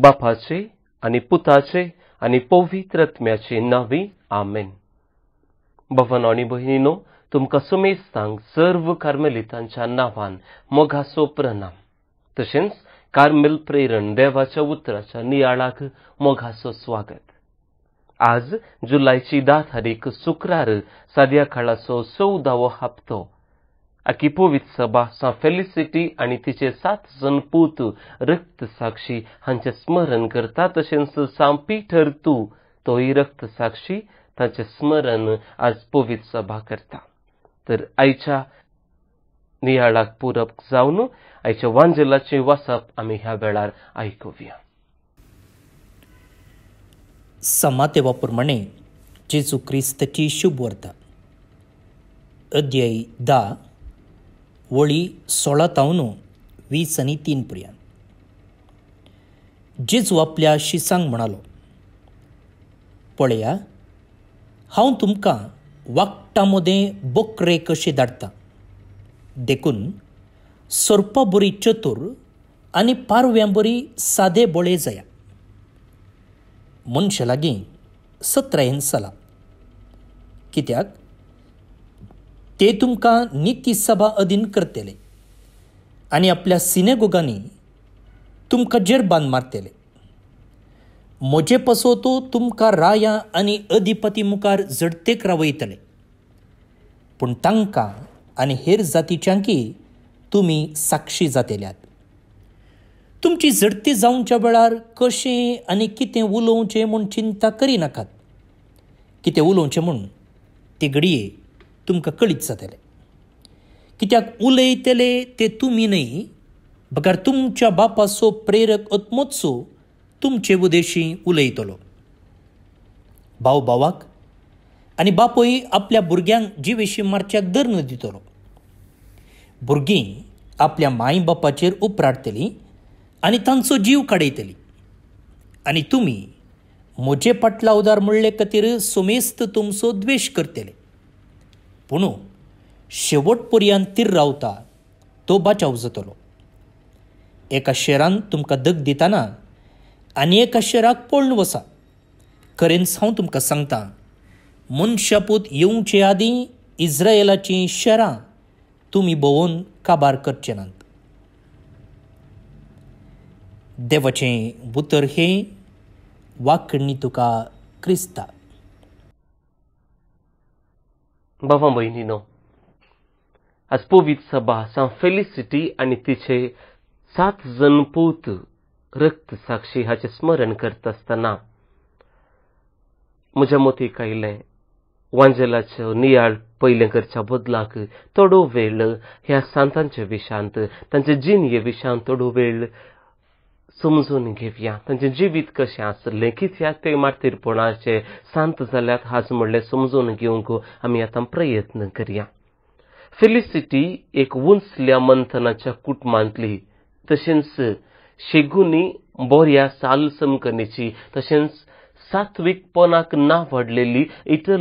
बापाचे आणि पुताचे आणि पवित्रत्म्याचे नावी आमेन भवन आणि बहिणीनो तुमकां सुमेज सांग सर्व कार्मेलितांच्या नावान मोगाचो प्रणाम तशेंच कार्मेल प्रेरण देवाच्या उतराच्या नियाळाक मोगाचो स्वागत आज जुलायची दहा तारीख शुक्रार साद्या काळाचो चवदावो हप्तो पोवित सभा सा फेलिसिटी आणि तिचे सात जनपूत रक्तसाक्षी हांचे स्मरण करता तशेंच सांपी ठरतू तोही रक्तसाक्षी तांचे स्मरण आज पोवित सभा करता तर आईच्या नियाळाक पुरप जावन आईच्या वांजलाचे वाचप आम्ही ह्या वेळार समा तेव्हा प्रमाणे जेजू क्रिस्तची शुभ वर्ता अध्यायी दा वळी सोळा वीस आणि तीन पर्यंत जेजू आपल्या शिसांग म्हणालो पळया हांव तुमकां वाकटा मदें बोकरे कशें धाडटा देखून सोरपां बरी चतुर आनी पारव्यां बरी सादे बोळे जाया मनशा लागीं सत्र कित्याक ते तुमकां निती सभा अधीन करतले आनी आपल्या सिनेगोगांनी तुमकां जेरबान मारतले म्हजे पसो तो तुमकां राया आनी अधिपती मुखार जडतेक रावयतले पूण तांकां आनी हेर जातीच्यांकी तुमी साक्षी जातेल्यात तुमची जडती जावच्या वेळार कशें आनी कितें उलोवचें म्हूण चिंता करिनाकात कितें उलोवचें म्हूण ते घडये तुमकां कळीत जातले कित्याक उलयतले ते तुमी न्हय बकार तुमच्या बापाचो प्रेरक अत्मोत्सव तुमचे उदेशी उलयतलो भाव भावाक आनी बापूय आपल्या भुरग्यांक जिवेशी मारच्याक दर्न दितलो भुरगीं आपल्या माय बापाचेर उपराडटलीं आनी तांचो जीव काडयतली आनी तुमी म्हजे पाटला उदार म्हणले खातीर सोमेस्त तुमचो द्वेश करतले पूण शेवट पर्यंत तीर रावता तो बचाव जातलो एका शेरान तुमकां दग दिताना आनी एका शेराक पळून वसा करेन हांव तुमकां सांगता मनशापूत येवचे आदीं इज्रायेलाचीं शेरां तुमी भोवून काबार करचे नात देवाचें बुतर हे वाकणी तुका क्रिस्ता बघा आज पोवीत सभा फेलिसिटी आणि तिचे सात जनपूत रक्त साक्षी हाचे स्मरण करत असताना म्हज्या मोती काहीले वांजेलाचं नियाळ बदलाक तोडो वेळ ह्या सांतांच्या विशांत जिन ये विशांत तोडो वेळ समजून त्यांचे जीवित कसे कशें आसलें या ते मार्थीर पुणाचे शांत झाल्यात हाच म्हणले समजून घेवंक आम्ही आतां प्रयत्न करूया फिलिसिटी एक उंचल्या मंथनाच्या कुटुंबातली तसेच शेगुनी बोऱ्या सालसमकनेची तशेंच सात्वीकपणाक ना वाडलेली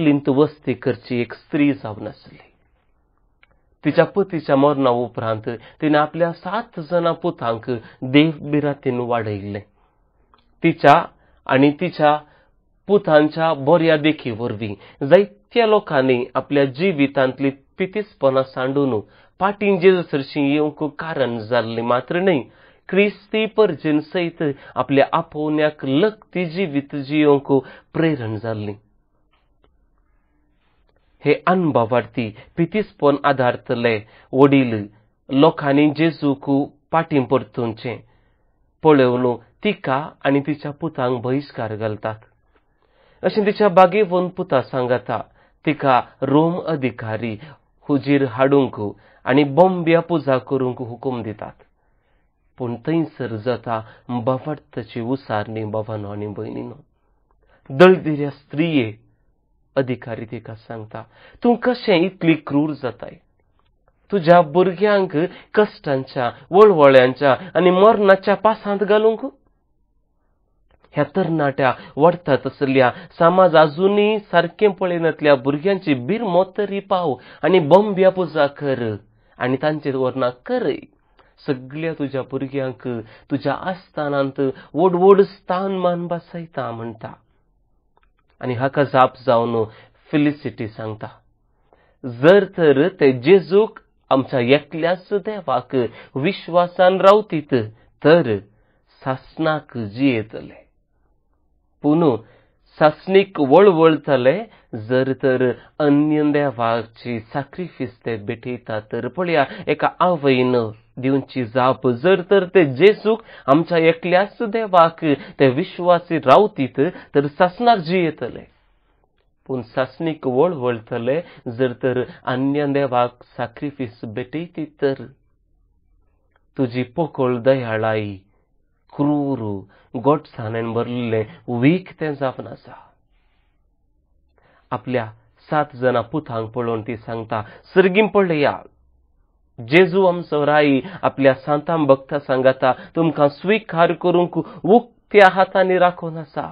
लिंत वस्ती करची एक स्त्री जावन आसली तिच्या पतीच्या मरणा उपरांत तिने आपल्या सात जणा पुतांक देवबिरातीन तिनं तिच्या आणि तिच्या पुतांच्या बोऱ्या देखी वरवीं जायत्या लोकांनी आपल्या जिवितांतली पितीसपणा सांडून पाटीन जेजसरशी कारण जाल्ले मात्र नाही क्रिस्ती परजेन सहित आपल्या आपोवण्याक लगती जीवित जियोंक प्रेरण जाल्ली हे अनुभवार्थी पितीसपण आधारतले वडील लोकांनी जेजूक फाटीं परतूनचे पळोवन तिका आणि तिच्या पुतांक बहिष्कार घालतात अशें तिच्या बागेवन पुता सांगता तिका रोम अधिकारी हुजीर हाडूंक आणि बॉम्बिया पुजा करूंक हुकूम दितात पूण थंयसर जाता बावट उसारणी भावानो आणि भयणीनो दळदिऱ्या स्त्रिये अधिकारी तिका सांगता तूं कशें इतली क्रूर जाताय तुज्या भुरग्यांक कश्टांच्या वळवळ्यांच्या आनी मरणाच्या पासांत घालूंक ह्या तरणाट्या वाडटा तसल्या समाज अजूनही सारकें पळयनातल्या भुरग्यांची बिरमो तरी पाव आनी बॉम्ब्या पुजा कर आनी तांचेर वर्णा करय सगळ्या तुज्या भुरग्यांक तुज्या आस्थानांत व्हड व्हड स्थान मान बसयता म्हणटा आणि हाका जाप जावन फिलिसिटी सांगता जर तर ते जेजूक आमच्या एकल्याच देवाक विश्वासान रावतीत तर सासनाक जियेतले पूण सासनीक वळवळतले जर तर अन्य देवाची सॅक्रिफीस ते भेटयता तर पळया एका आवयन दिवची जाप जर तर ते जे सुख आमच्या एकल्या देवाक ते विश्वासी रावतीत तर सासनाक जी येतले पण सासनीक वळ वळतले जर तर अन्य देवाक सॅक्रिफीस भेटयती तर तुझी पोकळ दयाळाई क्रूर गोडसाणेन भरले वीक ते जावन आसा आपल्या सात जाणां पुतांक पळोवन ती सांगता सर्गीम पडले या जेजू आम सवराई आपल्या सांताम भक्ता सांगाता तुमका स्वीकार करूंक उक्त्या हातांनी राखून आसा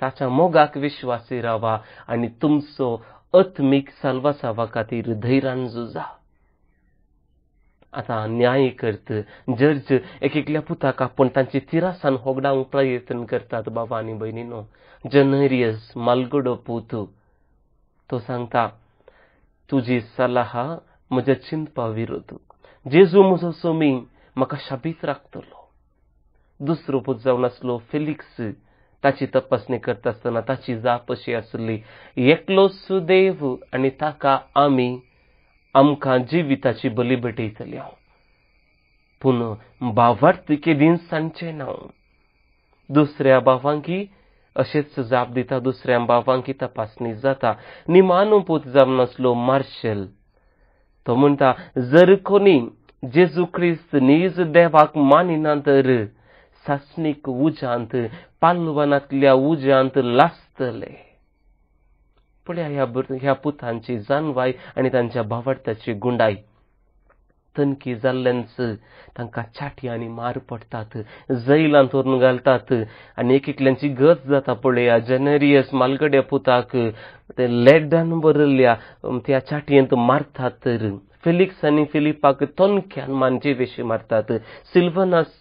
ताच्या मोगाक विश्वासी रावा आणि तुमचो अत्मीक साल्वासावा खातीर धैरान झुजा आता न्याय करत जज एक एकल्या पुताक आपण तांची तिरासान होगडांक प्रयत्न करतात बाबा आणि बहिणीनो जनरियस मालगडो पुतू तो सांगता तुजी सलाह चिंतपा विरोध जेजू म्हजो सोमी म्हाका शाबीत राखतलो दुसरो पूत जावन आसलो फिलिक्स ताची तपासणी करता आसतना ताची जाप अशी आसली एकलो सुदैव आनी ताका आमी आमकां जिविताची बली भेटयतली हांव पूण बाबार्थ दिन सांगचें ना दुसऱ्या बाबांकी अशेंच जाप दिता दुसऱ्या भावांकी तपासणी जाता निमानो पूत जावन आसलो मार्शल तो म्हणता जर कोणी जेजू ख्रिस्त निज देवाक मान तर सासणीक उज्यांत पालवनातल्या उज्यांत लाचतले पळ्या ह्या ह्या पुतांची जाणवाई आणि त्यांच्या भावार्थाची गुंडाई तनकी जाल्ल्यांच तांकां छाटी आनी मार पडतात जैलांत व्हरून घालतात आनी एक गत जाता पळया जनरियस मालगड्या पुताक ते लेडान बरल्या त्या छाटयेंत मारतात तर फिलिक्स आनी फिलिपाक तनख्यान मानचे वेशी मारतात सिल्वनास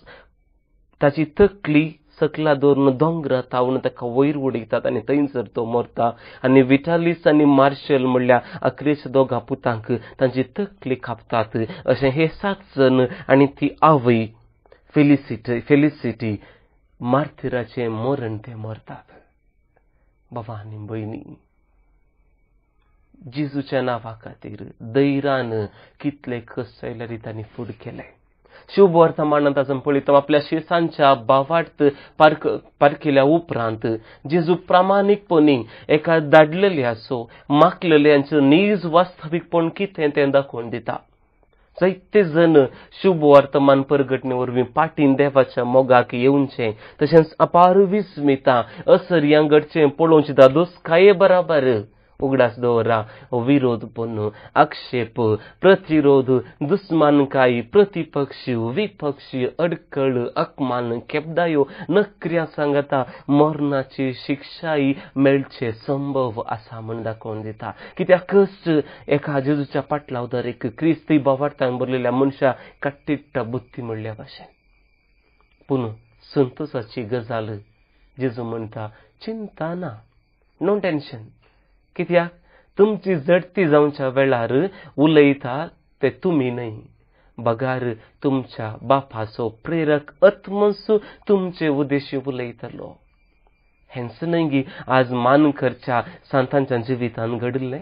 ताची तकली सकला दोन दोंगरा తావును ताका वयर उडयतात आनी थंयसर तो मरता आनी विटालीस आनी मार्शल म्हणल्यार अक्रेश दोगा पुतांक तांची तकली कापतात अशें हे सात जण आनी ती आवय फेलिसिटी फेलिसिटी मार्थिराचें मरण ते मरतात बाबा आनी भयणी जिजूच्या नांवा खातीर दैरान कितले कस जाल्यार तांणी फूड केलें शुभ वर्तमान संपळितम आपल्या शिसांच्या बावाट पारक पारखिल्या उपरांत जेजू प्रामाणीकपणी एका दाडलेल्याचो मागलेल्यांचो नीज वास्तविकपण किती ते दाखोवन दिता जायते जण शुभ वर्तमान परगटणे वरवीं पाटीन देवाच्या मोगाक येवचे तशेंच अपारवी स्मिता असर यांगडचें दादोस दादोस दोस्काये बराबर उगडास ಉಗುಳಿಸಿದವರ ವಿರೋಧವನ್ನು ಆಕ್ಷೇಪ ಪ್ರತಿರೋಧ દુશ્મનಕಾಯಿ ಪ್ರತಿಪಕ್ಷ ವಿಪಕ್ಷ अडकळ अकमान केपदायो नक्रिया सांगता मरणाची शिक्षाही मेलचे संभव असा म्हण दाखोवन दिता कित्याकच एका जेजूच्या उदर एक क्रिस्ती बोवार्थान भरलेल्या मनशा काट्टिट्टा बुद्धी म्हणल्या भाशेन पूण संतोषाची गजाल जेजू म्हणटा चिंता ना नो टेंशन कित्याक तुमची जडती जावच्या वेळार उलयता ते तुमी न्हय बगार तुमच्या बापाचो प्रेरक अत्मसो तुमचे उद्देशी उलयतलो हेंच आज मानकरच्या संतांच्या जिवितान घडिल्लें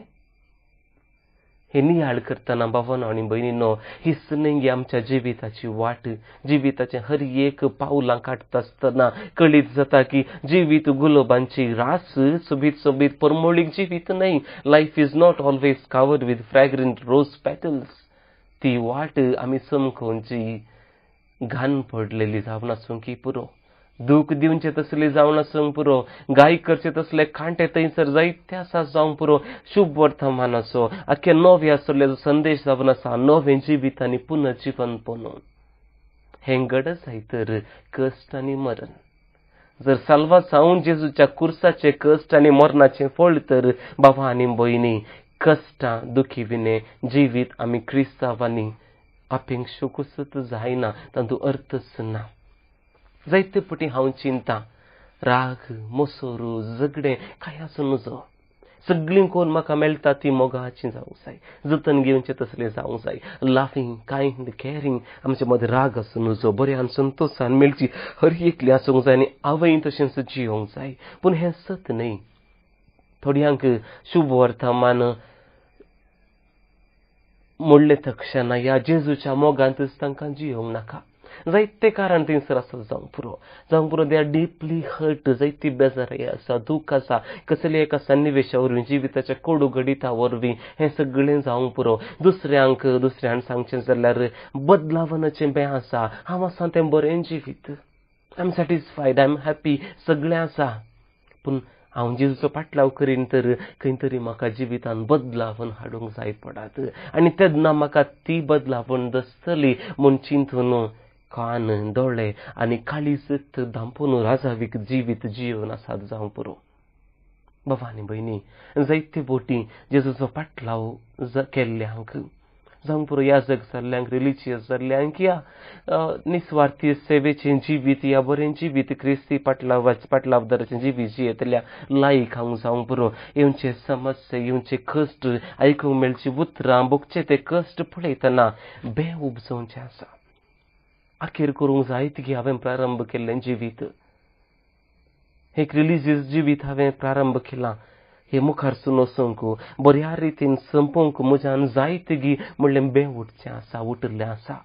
हे नियाळ करताना बाबा आणि नो ही सनंगी आमच्या जिविताची वाट जीविताचे हर एक पावलां काढत असताना कळीत जाता की जीवित गुलाबांची रास सोबीत सोबीत परमोळीक जीवित नाही life is not always covered with fragrant rose petals ती वाट आम्ही समखोंची घाण पडलेली जावना सुंकी पुरो दूख चेत तसले जावना असं पुरो गाई करचे तसले खांटे तैसर जाई त्यासा जाऊन पुरो शुभ मानसो आख्खे नोव्हे जो संदेश जावन आसा नोव्हे जिवीत आनी पुनर्जीवन जिवन पोनून हें तर कष्ट कश्ट मरण जर सालवा जावन जेजूच्या कुर्साचे कष्ट आणि मरणाचे फळ तर बाबा आणि बहिणी कश्टां दुखी विने जीवित आम्ही ख्रिस्तावानी आपेंक जाईना जायना अर्थच ना पुटी हांव चिंता राग मोसोरो जगडे काय आसूं नुजो सगळीं कोण म्हाका मेळटा ती मोगाची जावंक जाय जतन घेवचे तसले जावंक जाय लाफींग कायंड केअरिंग आमचे मध्ये राग आसूं नजो बऱ्यान संतोषान मेळची हर एकली आसूंक जाय आनी आवय तशेंच जियोंक जाय पूण हे सत नाही थोड्यांक शुभ वर्तमान मोडले तक्षणा या जेजूच्या मोगांतच तांकां जियोंक नाका जायते कारण थंयसर आसा जावं पुरो जावं पुरो दे डीपली हर्ट जायती बेजारी आसा दूख आसा कसले एका सन्निवेशा वरवीं जिविताच्या कोड उगडिता वरवीं हें सगळें पुरो दुसऱ्यांक दुसऱ्यान सांगचें जाल्यार बदलावनाचें बे आसा हांव आसा तें बरें जिवीत I am satisfied I am happy सगळें आसा पूण हांव जेजूचो पाटलाव करीन तर खंय तरी म्हाका जिवितान बदलावन हाडूंक जाय पडात आनी तेन्ना म्हाका ती बदलावण दसतली म्हूण चिंतून कान दोळे आणि खाली सत राजा राजावीक जीवित जीवन आसात जावं पुरो भवानी भयणी जायते बोटी जेजूचो पाटलाव केल्ल्यांक जावं पुरो जग जाल्ल्यांक रिलिजियस जाल्ल्यांक या निस्वार्थी सेवेचे जिवीत या बरे जिवीत क्रिस्ती पाटलाव पाटलाव दराचे जिवीत जियेतल्या लायक हांव जावं पुरो येवचे समस्या येवचे कश्ट आयकूंक मेळची उतरां भोगचे ते कश्ट पळयतना बे आसा अखेर करूंक जाय की हांवें प्रारंभ केल्लें जिवीत एक रिलीजियस जिवीत हांवें प्रारंभ केला हे मुखारसून वचूंक बऱ्या रितीन संपोवंक म्हज्यान जायत गी म्हणलें बें उठचें आसा उटिल्लें आसा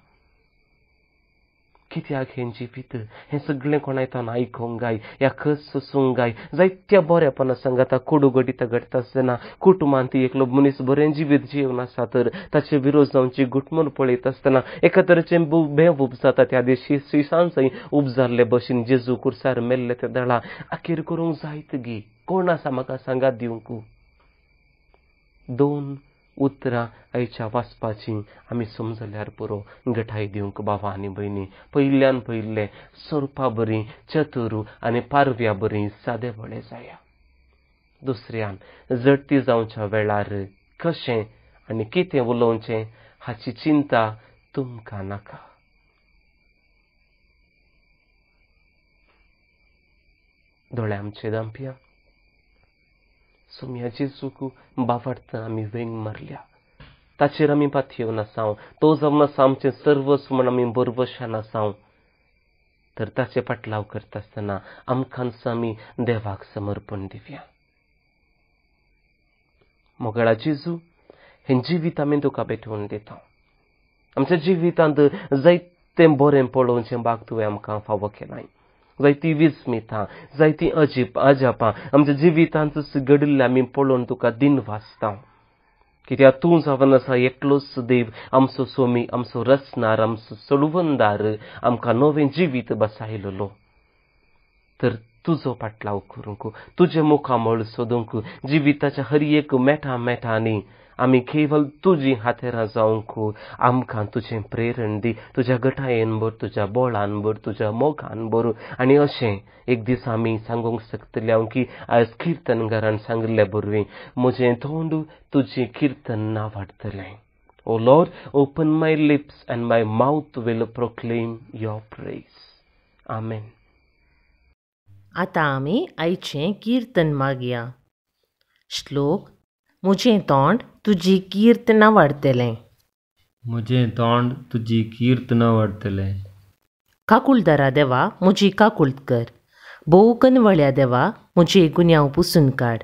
कित्याक हेंची पित हे सगळे कोणा येतान आयकोंक गाय ह्या खस सोसूंक गाय जायत्या बऱ्यापणा सांगाता कोडू घडिता आसतना कुटुंबान ती एकलो मनीस बरें जिवीत जिवना आसा तर ताचे विरोध जावची घुटमून पळयत आसतना एका तरेचे भेव उपजाता त्या दिशी उब भशेन जेजू कुर्सार मेल्ले ते दळा अखेर करूंक जायत गे कोण आसा म्हाका सांगात दिवंकू दोन उतरां आयच्या वाचपाची आमी समजल्यार पुरो गठाय दिवंक बाबा आनी भयणी पयल्यान पयले स्वरुपा बरीं चतुरू आनी पारव्या बरीं बले जाया दुसऱ्यान जडती जावच्या वेळार कशें आनी कितें उलोवचें हाची चिंता तुमकां नाका दोळ्यांचे दांपया सोम्याची चुकू बाफटना आमी वेंग मारल्या ताचेर आमी पातयेव नासाव तो जावन आसा आमचें सर्वस्व म्हण आमी तर ताचे पाटलाव करता आसतना आमकांच आमी देवाक समर्पण दिवया मोगाळा जेजू हें जिवीत आमी तुका भेटोवन दिता आमच्या जिवितांत जायतें बरें पळोवचें बाग तुवें आमकां फावो केलां जायती विस्मिता, जायती अजीप आजापा, आमच्या जिवितांत घडिल्लें आमी पळोवन तुका दिन वाचता कित्याक तूं सावन आसा एकलोच देव आमचो सोमी आमचो रचनार आमचो चळवंदार आमकां नवें जिवीत बसायलेलो तर पाटला ಪಟ್ಲ तुझे मुखा ಮುಖ ಮೋಳು जिविताच्या हरी एक मेठा मेठानी आम्ही केवळ तुझी हातेरा जावंकू आमकां तुझे प्रेरण दी तुझ्या बोळान तुझ्या तुज्या तुझ्या बर आनी अशें एक दीस आमी सांगूंक शकतले हांव की आयज घरान सांगिल्ले बरवी म्हजें तोंड तुजी किर्तन ना वाडतले O Lord open my lips and my mouth will proclaim your praise amen आतां आमी आयचें किर्तन मागया श्लोक म्हजें तोंड तुजी किर्तनां वाडटलें म्हजें तोंड तुजी किर्तनां वाडटलें काकुलदारा देवा म्हजी काकुलत कर भोवकन वळ्या देवा म्हजी गुन्यांव पुसून काड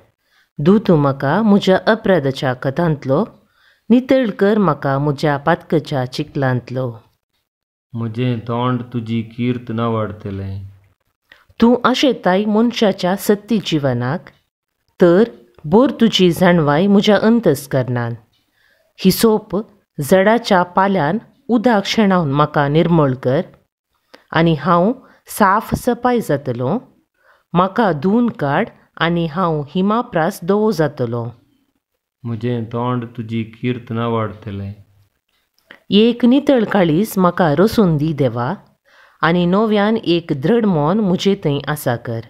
दू तूं म्हाका म्हज्या अपराधाच्या कथांतलो नितळ कर म्हाका म्हज्या पातकच्या चिकलांतलो म्हजें तोंड तुजी किर्तनां वाडटलें तूं आशेताय मनशाच्या सत्ती जिवनाक तर बोर तुजी जाणवाय म्हज्या अंतस्करणान ही सोप जडाच्या पाल्यान उदक शेणावन म्हाका निर्मळ कर आनी हांव साफ सपाय जातलो म्हाका धुवन काड आनी हांव हिमाप्रास दोवो जातलो म्हजें तोंड तुजी कीर्तना वाडतलें एक नितळ काळीस म्हाका रसून दी देवा आनी नव्यान एक दृढ मोन म्हजे थंय आसा कर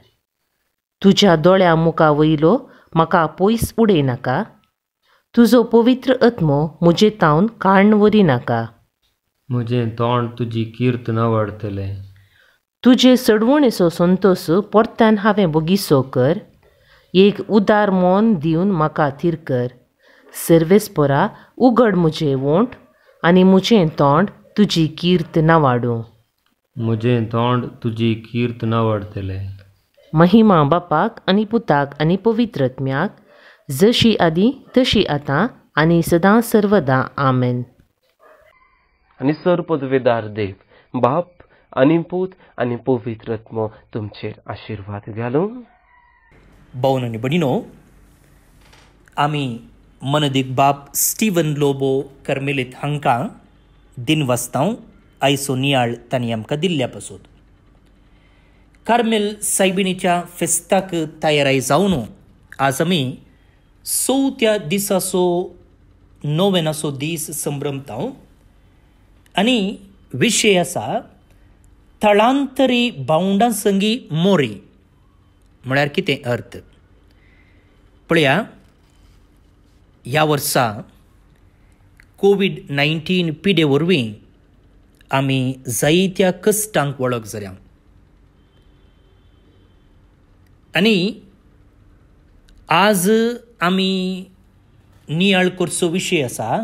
तुज्या दोळ्या मुखा वयलो म्हाका पयस उडय नाका तुजो पवित्र अत्मो म्हजे तावन काण वरी नाका म्हजें तोंड तुजी किर्त न वाडतलें तुजे सडवणेचो संतोस परत्यान हांवें बगिसो कर एक उदार मोन दिवन म्हाका थीर कर सर्वेस्परा उगड म्हजें वोंट आनी म्हजें तोंड तुजी किर्त न मुझे तोंड तुजी किर्तन आवडटले महिमा बापाक आनी पुताक आनी पवित्रत्म्याक जशी आदी तशी आता आणि सदा सर्वदा आमेन आनी सर्वपदवेदार देव बाप आनी पूत आणि पवित्रत्म तुमचेर आशिर्वाद घालूं भोवन आनी भणिनो आमी मनदीक बाप स्टीवन लोबो कर्मेलीत हांकां वाजता नियाळ तांणी आमकां दिल्ल्या पासून कार्मेल सायबिणीच्या फेस्ताक तयाराय जावन आज आमी त्या दिसाचो नोवेनाचो दीस संभ्रमता आनी विशय आसा थळांतरी मोरी म्हळ्यार कितें अर्थ पळया ह्या वर्सा कोविड नायन्टीन पिडे वरवीं અમી ઝૈત્ય કિસ્તાંક ઓળખ જર્યા અને આજ અમી નિયળ કરસુ વિષયસા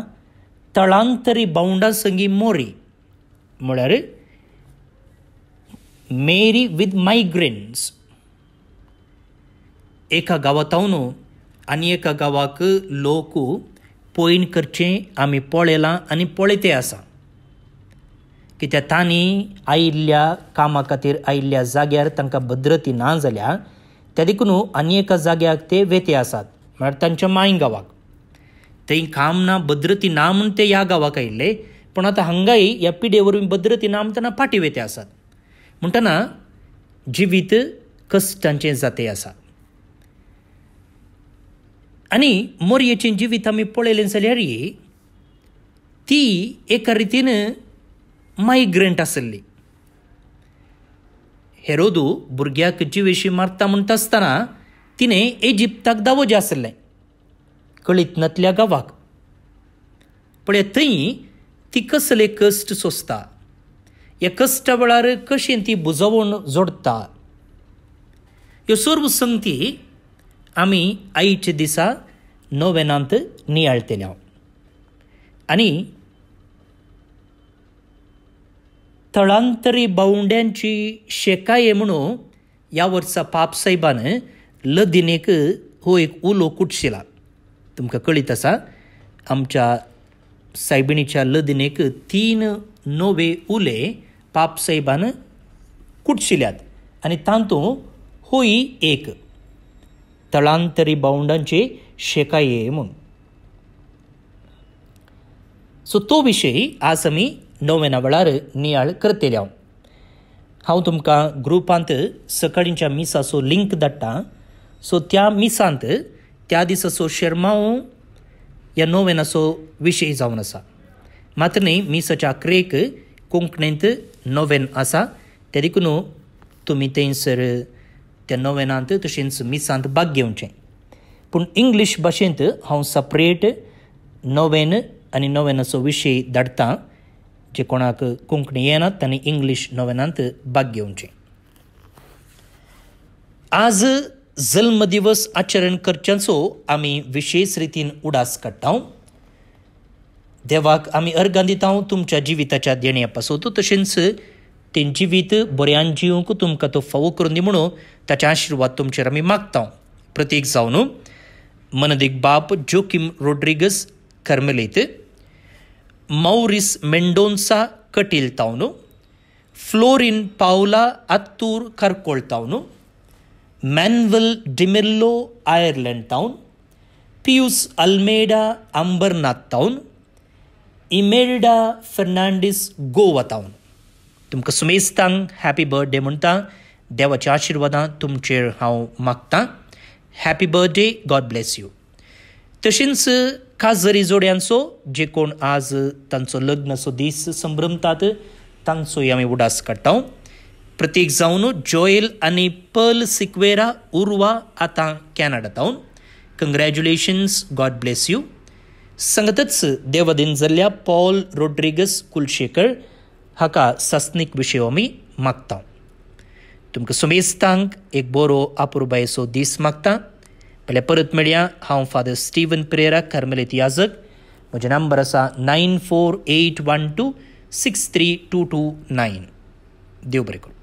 તળાંતરી બાઉન્ડર સંગી મોરી મુળર મેરી વિથ માય ગ્રિન્સ એકા ગવતવનો અનયક ગવાક લોકુ પોયન કરચે અમે પોળેલા અને પોળતે આસા कित्या तांणी आयिल्ल्या कामा खातीर आयिल्ल्या जाग्यार तांकां भद्रती ना जाल्या त्या देखून आनी एका जाग्याक ते वेते आसात म्हळ्यार तांच्या मांय गांवाक थंय काम ना भद्रती ना म्हूण ते ह्या गांवाक आयिल्ले पूण आतां हांगाय ह्या पिडे वरवीं भद्रती ना म्हणटना फाटी वेते आसात म्हणटना जिवीत कश्टांचें जाते आसा आनी मोरयेचें जिवीत आमी पळयलें जाल्यार ती एका रितीन मायग्रेंट असल्ली हेरोदू भुरग्याक जिवेशी मारता म्हणटा असताना तिने इजिप्ताक दावोजें आसलें कळीतनातल्या गांवाक पळय थंय ती कसले कश्ट सोसता हे कश्ट वेळार कशें ती बुजवण जोडता ह्यो सर्व संगती आमी आयच्या दिसा नोवेनांत नियाळतल्या आनी स्थळांतरी बावंड्यांची शेकाये म्हणू ह्या वर्सा पापसाहेबान ल दिनेक हो एक उलो कुटशिला तुमकां कळीत आसा आमच्या सायबिणीच्या ल दिनेक तीन नवे उले पापसाहेबान कुटशिल्यात आणि तांतो होई एक तळांतरी बावंडांचे शेकाये म्हणून सो तो विषयी आज आम्ही णव्या वेळार नियाळ करतल्याव हांव तुमकां ग्रुपांत सकाळींच्या मिसाचो लिंक धाडटां सो त्या मिसांत त्या दिसाचो शर्माओ ह्या नोवेनाचो विशय जावन आसा मात्र न्ही मिसाच्या क्रेक कोंकणींत नोवेन आसा ते देखून तुमी थंयसर त्या नोवेनांत तशेंच मिसांत भाग घेवचें पूण इंग्लीश भाशेंत हांव सपरेट नोवेन आनी नोवेनाचो विशय धाडटां जे कोणाक कोंकणी येनात त्यांनी इंग्लिश नोवेनांत भाग घेवचे आज जल्म दिवस आचरण करच्यांचो आमी विशेष रितीन उडास काडटा देवाक आमी अर्गां दिता तुमच्या जिविताच्या देण्या पासोतो तशेंच तें जिवीत बऱ्यान जिवंक तुमकां तो फावो करून दी म्हणून ताचे आशिर्वाद तुमचेर आमी मागता प्रत्येक जावन मनदीक बाप जोकीम रोड्रिगस कर्मेलेत ಮೌರಿಸ್ ಮೆಂಡೋನ್ಸಾ ಕಟೀಲ್ತಾವ್ನು ಫ್ಲೋರಿನ್ ಪೌಲಾ ಅತ್ತೂರ್ ಕರ್ಕೊಳ್ತಾವ್ನು Manuel D'Mello Ireland town Pius Almeida Ambernath town Imelda Fernandes Goa town ತುಮಕ तुमकां सुमेस्त हॅपी बर्थडे म्हणटा देवाच्या आशिर्वादां तुमचेर हांव मागतां happy birthday God bless you तशेंच काजरी जोड्यांचो जे कोण आज तांचो लग्नाचो दीस संभ्रमतात तांचोय आमी उडास काडटा प्रत्येक जावन जॉयल आणि पर्ल सिक्वेरा उर्वा आतां कॅनडातावन कंग्रॅच्युलेशन्स गॉड ब्लेस यू संगतच देवदीन जाल्ल्या पॉल रोड्रिगस कुलशेकर हाका सासनीक विशयो आमी मागता तुमकां सुमेस्तांक एक बरो आपुरबायेचो दीस मागता Ele përët mërja, haun Father Steven Pereira, Karmelit Yazëk, më gjë nëmbër asa 94812 63229. Diu brekul.